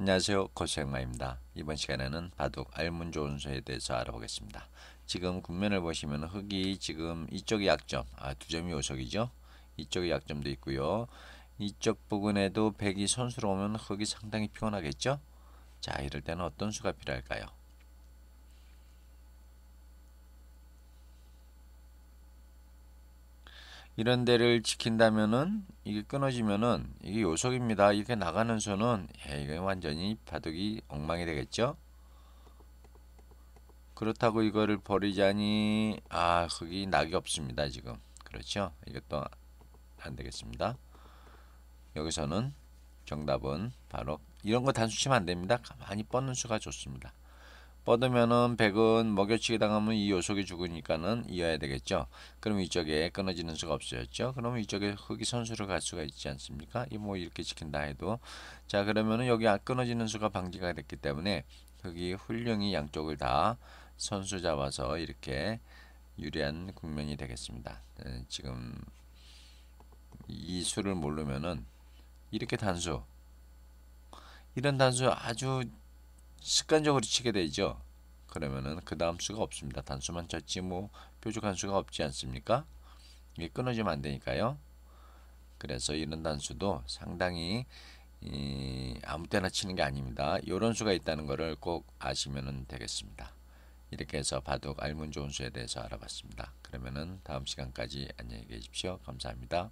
안녕하세요 고스영마입니다 이번 시간에는 바둑 알문 조은 수에 대해서 알아보겠습니다. 지금 국면을 보시면 흙이 지금 이쪽이 약점 아두 점이 요석이죠 이쪽에 약점도 있고요. 이쪽 부근에도 백이 선수로 오면 흙이 상당히 피곤하겠죠. 자 이럴 때는 어떤 수가 필요할까요? 이런 데를 지킨다면은 이게 끊어지면은 이게 요속입니다. 이렇게 나가는 선은 예, 이게 완전히 바둑이 엉망이 되겠죠. 그렇다고 이거를 버리자니 아 거기 낙이 없습니다 지금 그렇죠 이것도 안 되겠습니다 여기서는 정답은 바로 이런 거 단수치면 안 됩니다 가만히 뻗는 수가 좋습니다 뻗으면은 100은 먹여치기 당하면 이 요속이 죽으니까는 이어야 되겠죠. 그럼 이쪽에 끊어지는 수가 없어졌죠. 그럼 이쪽에 흙이 선수로 갈 수가 있지 않습니까? 이 뭐 이렇게 지킨다 해도 자 그러면은 여기 아, 끊어지는 수가 방지가 됐기 때문에 흙이 훌륭히 양쪽을 다 선수 잡아서 이렇게 유리한 국면이 되겠습니다. 네, 지금 이 수를 모르면은 이렇게 단수 이런 단수 아주 습관적으로 치게 되죠. 그러면은 그 다음 수가 없습니다. 단수만 쳤지 뭐 뾰족한 수가 없지 않습니까? 이게 끊어지면 안 되니까요. 그래서 이런 단수도 상당히 이, 아무 때나 치는 게 아닙니다. 이런 수가 있다는 것을 꼭 아시면 되겠습니다. 이렇게 해서 바둑 알문 좋은 수에 대해서 알아봤습니다. 그러면은 다음 시간까지 안녕히 계십시오. 감사합니다.